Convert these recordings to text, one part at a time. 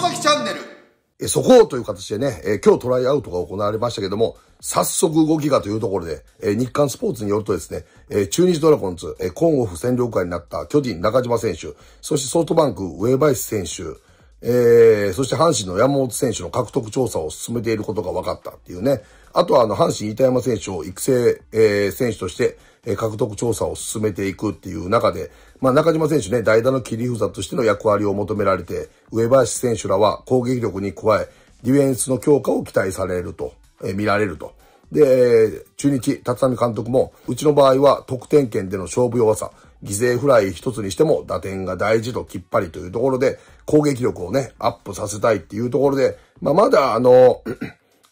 外崎チャンネル。え、そこという形でね、え今日トライアウトが行われましたけども、早速動きがというところで、え日刊スポーツによるとですね、え中日ドラゴンズ、えンオフ戦力下になった巨人中島選手、そしてソフトバンク上林選手、えー、そして阪神の山本選手の獲得調査を進めていることが分かったっていうね。あとはあの阪神板山選手を育成、えー、選手としてえ獲得調査を進めていくっていう中で、まあ中島選手ね、代打の切り札としての役割を求められて、上林選手らは攻撃力に加え、ディフェンスの強化を期待されると、え見られると。で、中日、立浪監督も、うちの場合は得点圏での勝負弱さ、犠牲フライ一つにしても打点が大事ときっぱりというところで、攻撃力をね、アップさせたいっていうところで、まあ、まだあの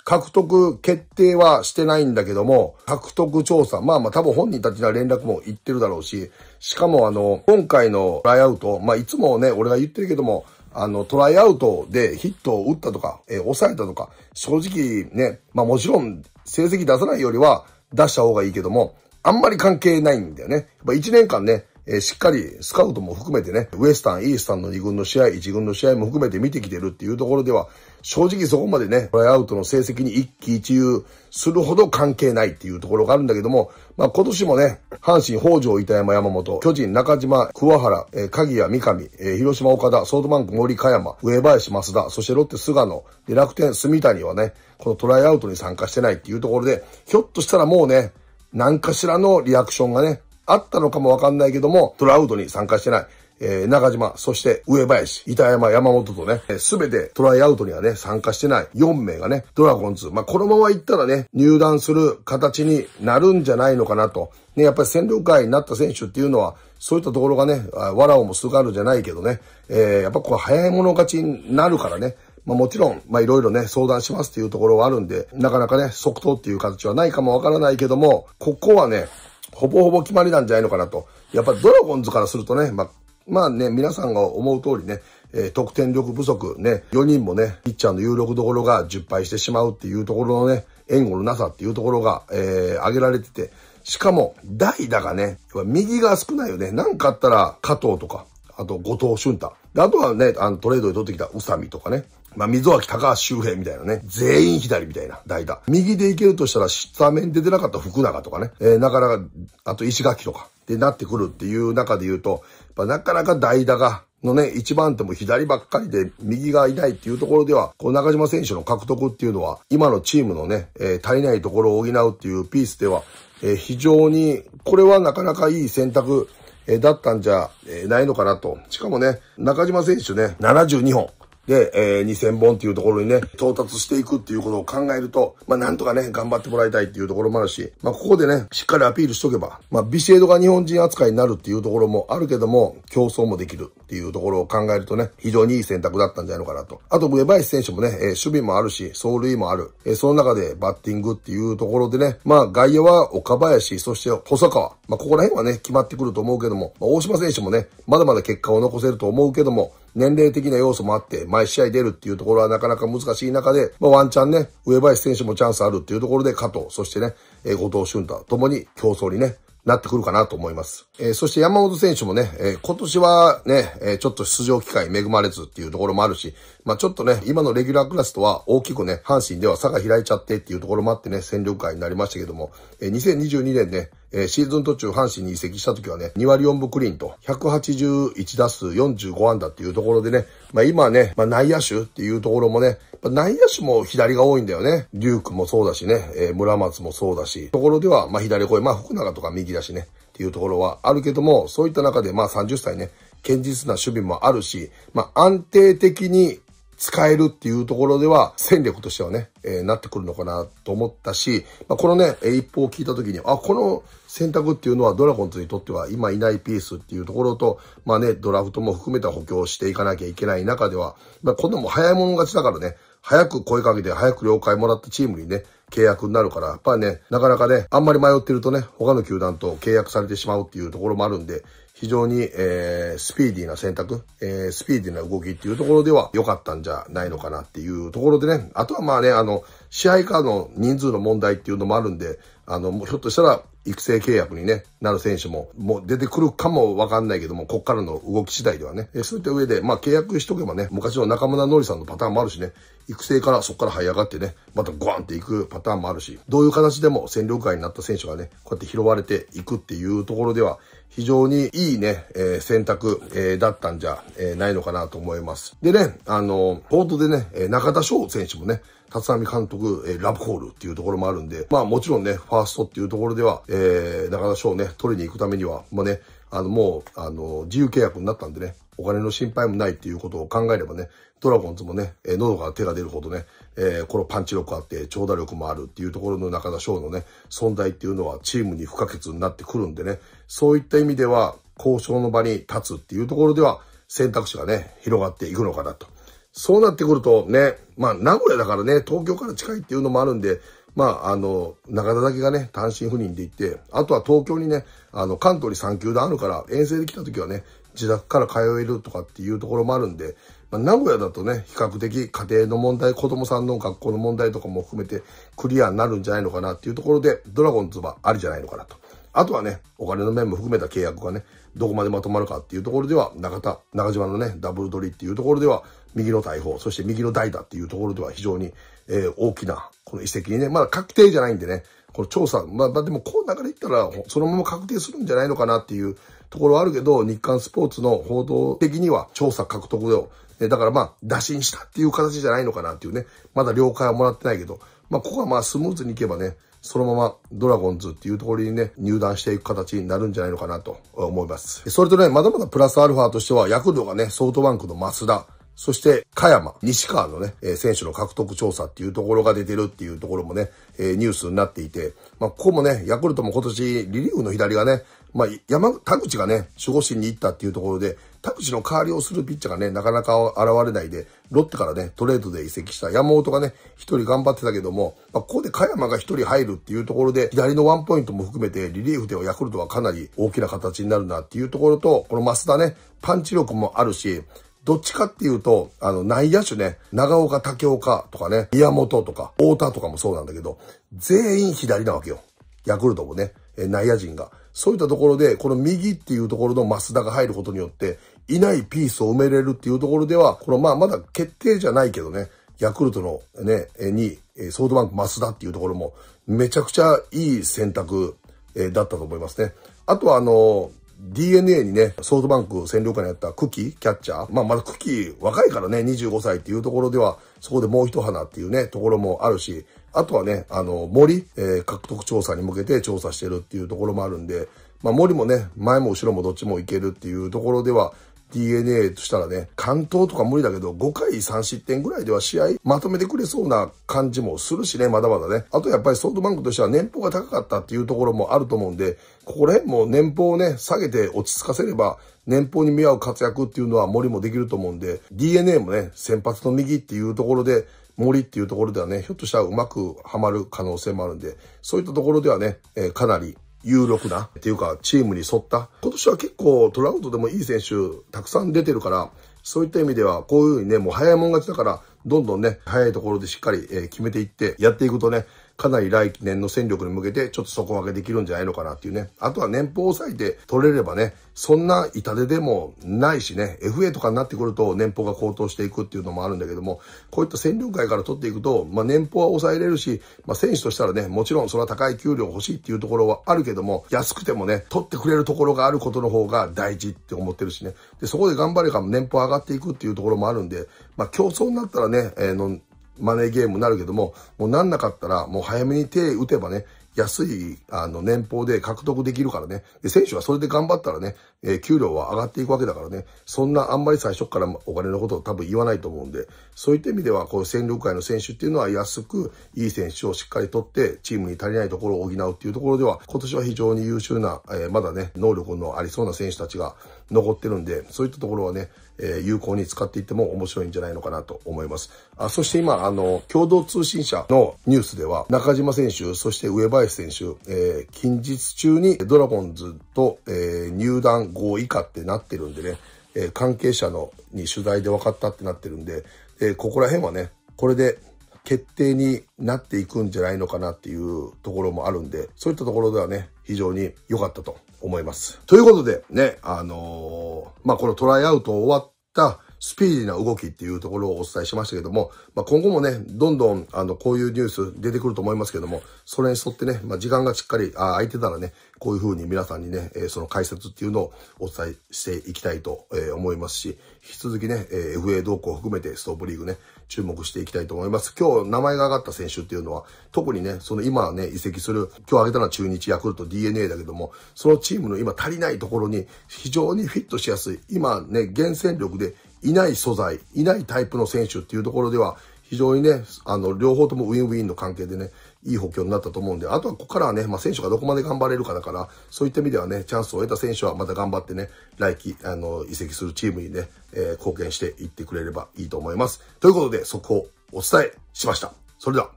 獲得決定はしてないんだけども、獲得調査、まあまあ多分本人たちの連絡も行ってるだろうし、しかもあの、今回のトライアウト、まあいつもね、俺が言ってるけども、あの、トライアウトでヒットを打ったとか、えー、抑えたとか、正直ね、まあもちろん成績出さないよりは出した方がいいけども、あんまり関係ないんだよね。やっぱ1年間ね、えー、しっかりスカウトも含めてね、ウエスタン、イースタンの2軍の試合、1軍の試合も含めて見てきてるっていうところでは、正直そこまでね、トライアウトの成績に一喜一憂するほど関係ないっていうところがあるんだけども、まあ今年もね、阪神、北条、板山、山本、巨人、中島、桑原、えー、鍵谷、三上、えー、広島、岡田、ソードバンク、森、加山、上林、増田、そしてロッテ、菅野、で楽天、住谷はね、このトライアウトに参加してないっていうところで、ひょっとしたらもうね、何かしらのリアクションがね、あったのかもわかんないけども、トラウトに参加してない。えー、中島、そして上林、板山、山本とね、す、え、べ、てトライアウトにはね、参加してない4名がね、ドラゴンズ、まあ、このまま行ったらね、入団する形になるんじゃないのかなと。ね、やっぱり戦力外になった選手っていうのは、そういったところがね、わらをもすがるじゃないけどね、えー、やっぱこう早い者勝ちになるからね、まあもちろん、まあいろいろね、相談しますっていうところはあるんで、なかなかね、即答っていう形はないかもわからないけども、ここはね、ほぼほぼ決まりなんじゃないのかなと。やっぱドラゴンズからするとね、まあ、まあね、皆さんが思う通りね、えー、得点力不足ね、4人もね、ピッチャーの有力どころが10敗してしまうっていうところのね、援護のなさっていうところが、えー、挙げられてて、しかも、代打がね、右が少ないよね。なんかあったら、加藤とか、あと、後藤俊太。あとはね、あの、トレードで取ってきた宇佐美とかね。まあ、溝脇、高橋周平みたいなね。全員左みたいな、代打。右でいけるとしたら、スタメンで出なかった福永とかね。えー、なかなか、あと石垣とか、でなってくるっていう中で言うと、まあ、なかなか代打が、のね、一番手も左ばっかりで右がいないっていうところでは、こう中島選手の獲得っていうのは、今のチームのね、えー、足りないところを補うっていうピースでは、えー、非常に、これはなかなかいい選択、えー、だったんじゃ、えー、ないのかなと。しかもね、中島選手ね、72本。で、えー、2000本っていうところにね、到達していくっていうことを考えると、まあ、なんとかね、頑張ってもらいたいっていうところもあるし、まあ、ここでね、しっかりアピールしとけば、まあ、ビシエドが日本人扱いになるっていうところもあるけども、競争もできるっていうところを考えるとね、非常にいい選択だったんじゃないのかなと。あと、上林選手もね、えー、守備もあるし、走塁もある。えー、その中でバッティングっていうところでね、まあ、外野は岡林、そして細川。まあ、ここら辺はね、決まってくると思うけども、まあ、大島選手もね、まだまだ結果を残せると思うけども、年齢的な要素もあって、毎試合出るっていうところはなかなか難しい中で、まあ、ワンチャンね、上林選手もチャンスあるっていうところで、加藤、そしてね、え後藤俊太ともに競争にね、なってくるかなと思います。えー、そして山本選手もね、えー、今年はね、えー、ちょっと出場機会恵まれずっていうところもあるし、まあちょっとね、今のレギュラークラスとは大きくね、阪神では差が開いちゃってっていうところもあってね、戦力外になりましたけども、え2022年ね、えー、シーズン途中阪神に移籍した時はね、2割4分クリーンと、181打数45安打っていうところでね、まあ今ね、まあ内野手っていうところもね、まあ、内野手も左が多いんだよね。デュークもそうだしね、えー、村松もそうだし、ところでは、まあ左声、まあ福永とか右だしね、っていうところはあるけども、そういった中でまあ30歳ね、堅実な守備もあるし、まあ安定的に使えるっていうところでは戦力としてはね、えー、なってくるのかなと思ったし、まあ、このね、一報を聞いた時に、あ、この選択っていうのはドラゴンズにとっては今いないピースっていうところと、まあね、ドラフトも含めた補強していかなきゃいけない中では、まあ、こんなも早い者勝ちだからね、早く声かけて、早く了解もらったチームにね、契約になるから、やっぱね、なかなかね、あんまり迷ってるとね、他の球団と契約されてしまうっていうところもあるんで、非常に、えー、スピーディーな選択、えー、スピーディーな動きっていうところでは良かったんじゃないのかなっていうところでね、あとはまあね、あの、試合下の人数の問題っていうのもあるんで、あの、ひょっとしたら育成契約に、ね、なる選手も、もう出てくるかもわかんないけども、こっからの動き次第ではね、えそういった上で、まあ契約しとけばね、昔の中村のりさんのパターンもあるしね、育成からそこから這い上がってね、またゴワンっていくパターンもあるし、どういう形でも戦力外になった選手がね、こうやって拾われていくっていうところでは、非常にいいね、えー、選択、えー、だったんじゃ、えー、ないのかなと思います。でね、あの、冒頭でね、中田翔選手もね、立浪監督、えー、ラブホールっていうところもあるんで、まあもちろんね、ファーストっていうところでは、えー、中田翔ね、取りに行くためには、まあね、あの、もう、あの、自由契約になったんでね、お金の心配もないっていうことを考えればね、ドラゴンズもね、えー、喉から手が出るほどね、えー、このパンチ力あって、長打力もあるっていうところの中田翔のね、存在っていうのはチームに不可欠になってくるんでね、そういった意味では、交渉の場に立つっていうところでは、選択肢がね、広がっていくのかなと。そうなってくるとね、まあ名古屋だからね、東京から近いっていうのもあるんで、まあ、あの、中田だけがね、単身赴任で行って、あとは東京にね、あの、関東に3球団あるから、遠征で来た時はね、自宅から通えるとかっていうところもあるんで、まあ、名古屋だとね、比較的家庭の問題、子供さんの学校の問題とかも含めて、クリアになるんじゃないのかなっていうところで、ドラゴンズはありじゃないのかなと。あとはね、お金の面も含めた契約がね、どこまでまとまるかっていうところでは、中田、中島のね、ダブル取りっていうところでは、右の大砲、そして右の代打っていうところでは非常に、えー、大きな、この遺跡にね、まだ確定じゃないんでね、この調査、まあ、まあ、でもこう流れいったら、そのまま確定するんじゃないのかなっていうところはあるけど、日刊スポーツの報道的には調査獲得を、えだからまあ、打診したっていう形じゃないのかなっていうね、まだ了解はもらってないけど、まあ、ここはまあ、スムーズにいけばね、そのままドラゴンズっていうところにね、入団していく形になるんじゃないのかなと思います。それとね、まだまだプラスアルファとしては、ヤクルトがね、ソフトバンクの増田、そして、香山、西川のね、え選手の獲得調査っていうところが出てるっていうところもね、えニュースになっていて、まあ、ここもね、ヤクルトも今年、リリーフの左がね、まあ、山、田口がね、守護神に行ったっていうところで、田口の代わりをするピッチャーがね、なかなか現れないで、ロッテからね、トレードで移籍した山本がね、一人頑張ってたけども、まあ、ここで香山が一人入るっていうところで、左のワンポイントも含めて、リリーフではヤクルトはかなり大きな形になるなっていうところと、この増田ね、パンチ力もあるし、どっちかっていうと、あの、内野手ね、長岡、竹岡とかね、宮本とか、太田とかもそうなんだけど、全員左なわけよ。ヤクルトもね、え内野陣が。そういったところで、この右っていうところの増田が入ることによって、いないピースを埋めれるっていうところでは、このまあまだ決定じゃないけどね、ヤクルトのね、に、ソードバンク増田っていうところも、めちゃくちゃいい選択だったと思いますね。あとはあの、DNA にね、ソフトバンク戦力下にやったクキ、キャッチャー。まあ、まだクキ若いからね、25歳っていうところでは、そこでもう一花っていうね、ところもあるし、あとはね、あの、森、えー、獲得調査に向けて調査してるっていうところもあるんで、まあ、森もね、前も後ろもどっちもいけるっていうところでは、DNA としたらね、関東とか無理だけど、5回3失点ぐらいでは試合まとめてくれそうな感じもするしね、まだまだね。あとやっぱりソフトバンクとしては年俸が高かったっていうところもあると思うんで、ここら辺も年俸をね、下げて落ち着かせれば、年俸に見合う活躍っていうのは森もできると思うんで、DNA もね、先発の右っていうところで、森っていうところではね、ひょっとしたらうまくはまる可能性もあるんで、そういったところではね、えー、かなり有力な、っていうか、チームに沿った。今年は結構トラウトでもいい選手たくさん出てるから、そういった意味では、こういうふうにね、もう早いもん勝ちだから、どんどんね、早いところでしっかり、え決めていって、やっていくとね、かなり来年の戦力に向けて、ちょっと底上げできるんじゃないのかなっていうね。あとは年俸を抑えて取れればね、そんな痛手でもないしね、FA とかになってくると年俸が高騰していくっていうのもあるんだけども、こういった戦力外から取っていくと、まあ年俸は抑えれるし、まあ選手としたらね、もちろんそれは高い給料欲しいっていうところはあるけども、安くてもね、取ってくれるところがあることの方が大事って思ってるしね。で、そこで頑張れば年俸上がっていくっていうところもあるんで、まあ競争になったらね、ね、えー、の、マネーゲームになるけども、もうなんなかったら、もう早めに手打てばね、安い、あの、年俸で獲得できるからね。で、選手はそれで頑張ったらね、えー、給料は上がっていくわけだからね。そんな、あんまり最初からお金のことを多分言わないと思うんで、そういった意味では、こう、戦力外の選手っていうのは安く、いい選手をしっかり取って、チームに足りないところを補うっていうところでは、今年は非常に優秀な、えー、まだね、能力のありそうな選手たちが残ってるんで、そういったところはね、え有効に使っていっても面白いんじゃないのかなと思います。あそして今、あの、共同通信社のニュースでは、中島選手、そして上林選手、えー、近日中にドラゴンズと、えー、入団合以下ってなってるんでね、えー、関係者のに取材で分かったってなってるんで、えここら辺はね、これで決定になっていくんじゃないのかなっていうところもあるんで、そういったところではね、非常に良かったと思います。ということで、ね、あのまあこのトライアウト終わったスピーディーな動きっていうところをお伝えしましたけども、まあ、今後もね、どんどん、あの、こういうニュース出てくると思いますけども、それに沿ってね、まあ、時間がしっかりあ空いてたらね、こういうふうに皆さんにね、えその解説っていうのをお伝えしていきたいと、え思いますし、引き続きね、え FA 動向を含めてストーブリーグね、注目していきたいと思います。今日名前が挙がった選手っていうのは、特にね、その今ね、移籍する、今日挙げたのは中日、ヤクルト、DNA だけども、そのチームの今足りないところに非常にフィットしやすい、今ね、厳選力でいない素材、いないタイプの選手っていうところでは、非常にね、あの、両方ともウィンウィンの関係でね、いい補強になったと思うんで、あとはここからはね、まあ、選手がどこまで頑張れるかだから、そういった意味ではね、チャンスを得た選手はまた頑張ってね、来季、あの、移籍するチームにね、えー、貢献していってくれればいいと思います。ということで、速報お伝えしました。それでは。